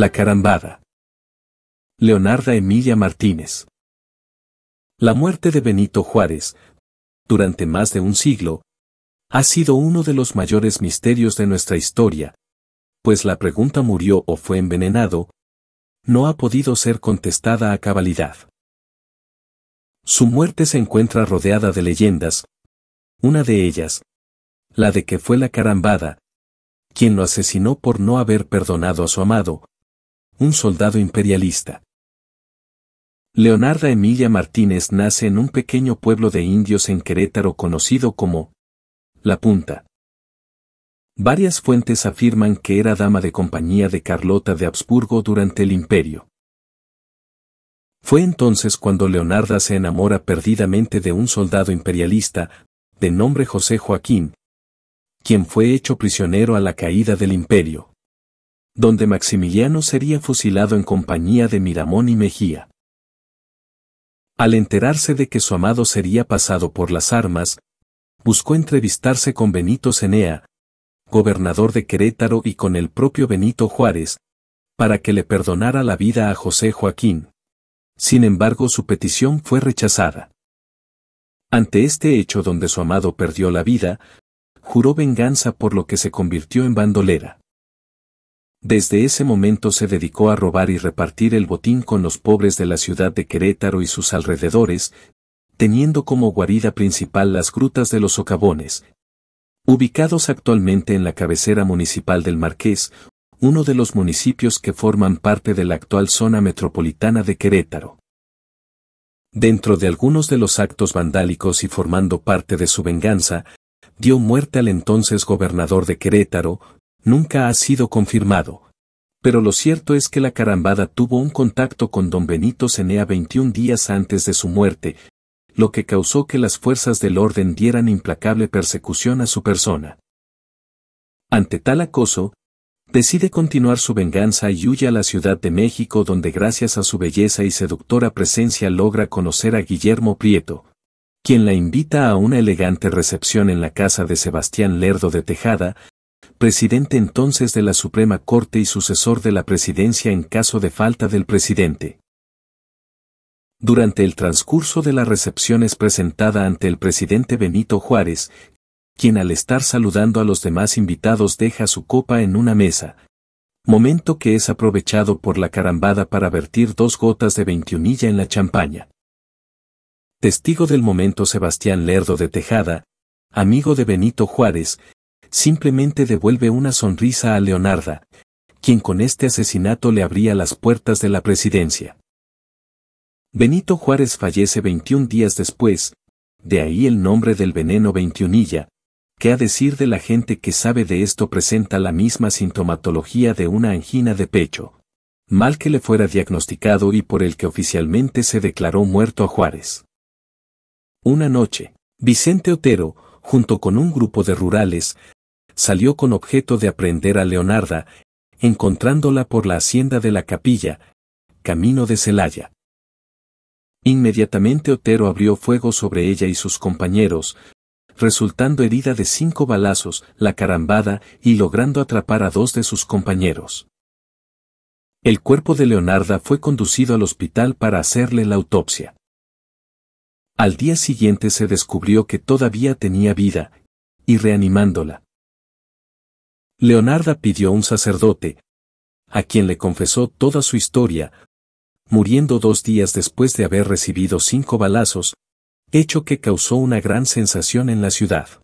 La carambada. Leonarda Emilia Martínez. La muerte de Benito Juárez, durante más de un siglo, ha sido uno de los mayores misterios de nuestra historia, pues la pregunta murió o fue envenenado, no ha podido ser contestada a cabalidad. Su muerte se encuentra rodeada de leyendas, una de ellas, la de que fue la carambada, quien lo asesinó por no haber perdonado a su amado, un soldado imperialista. Leonarda Emilia Martínez nace en un pequeño pueblo de indios en Querétaro conocido como La Punta. Varias fuentes afirman que era dama de compañía de Carlota de Habsburgo durante el imperio. Fue entonces cuando Leonarda se enamora perdidamente de un soldado imperialista, de nombre José Joaquín, quien fue hecho prisionero a la caída del imperio donde Maximiliano sería fusilado en compañía de Miramón y Mejía. Al enterarse de que su amado sería pasado por las armas, buscó entrevistarse con Benito Cenea, gobernador de Querétaro y con el propio Benito Juárez, para que le perdonara la vida a José Joaquín. Sin embargo, su petición fue rechazada. Ante este hecho donde su amado perdió la vida, juró venganza por lo que se convirtió en bandolera. Desde ese momento se dedicó a robar y repartir el botín con los pobres de la ciudad de Querétaro y sus alrededores, teniendo como guarida principal las grutas de los socavones, ubicados actualmente en la cabecera municipal del Marqués, uno de los municipios que forman parte de la actual zona metropolitana de Querétaro. Dentro de algunos de los actos vandálicos y formando parte de su venganza, dio muerte al entonces gobernador de Querétaro, nunca ha sido confirmado. Pero lo cierto es que la carambada tuvo un contacto con don Benito Cenea 21 días antes de su muerte, lo que causó que las fuerzas del orden dieran implacable persecución a su persona. Ante tal acoso, decide continuar su venganza y huye a la Ciudad de México donde gracias a su belleza y seductora presencia logra conocer a Guillermo Prieto, quien la invita a una elegante recepción en la casa de Sebastián Lerdo de Tejada, presidente entonces de la Suprema Corte y sucesor de la presidencia en caso de falta del presidente. Durante el transcurso de la recepción es presentada ante el presidente Benito Juárez, quien al estar saludando a los demás invitados deja su copa en una mesa, momento que es aprovechado por la carambada para vertir dos gotas de veintiunilla en la champaña. Testigo del momento Sebastián Lerdo de Tejada, amigo de Benito Juárez, simplemente devuelve una sonrisa a Leonarda, quien con este asesinato le abría las puertas de la presidencia. Benito Juárez fallece 21 días después, de ahí el nombre del veneno veintiunilla, que a decir de la gente que sabe de esto presenta la misma sintomatología de una angina de pecho, mal que le fuera diagnosticado y por el que oficialmente se declaró muerto a Juárez. Una noche, Vicente Otero, junto con un grupo de rurales, salió con objeto de aprender a Leonarda, encontrándola por la hacienda de la capilla, camino de Celaya. Inmediatamente Otero abrió fuego sobre ella y sus compañeros, resultando herida de cinco balazos, la carambada, y logrando atrapar a dos de sus compañeros. El cuerpo de Leonarda fue conducido al hospital para hacerle la autopsia. Al día siguiente se descubrió que todavía tenía vida, y reanimándola, Leonarda pidió un sacerdote, a quien le confesó toda su historia, muriendo dos días después de haber recibido cinco balazos, hecho que causó una gran sensación en la ciudad.